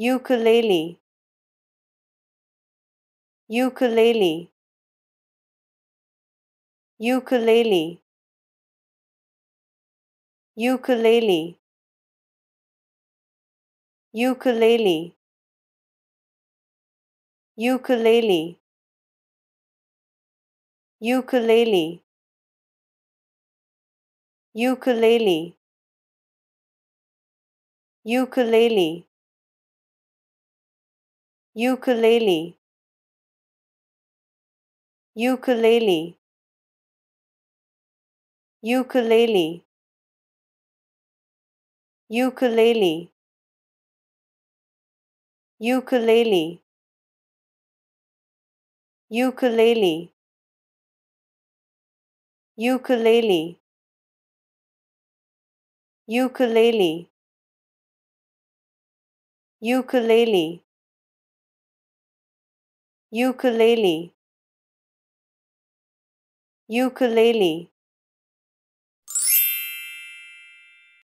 ukulele ukulele ukulele ukulele ukulele ukulele ukulele ukulele ukulele ukulele ukulele ukulele ukulele ukulele ukulele ukulele ukulele ukulele ukulele ukulele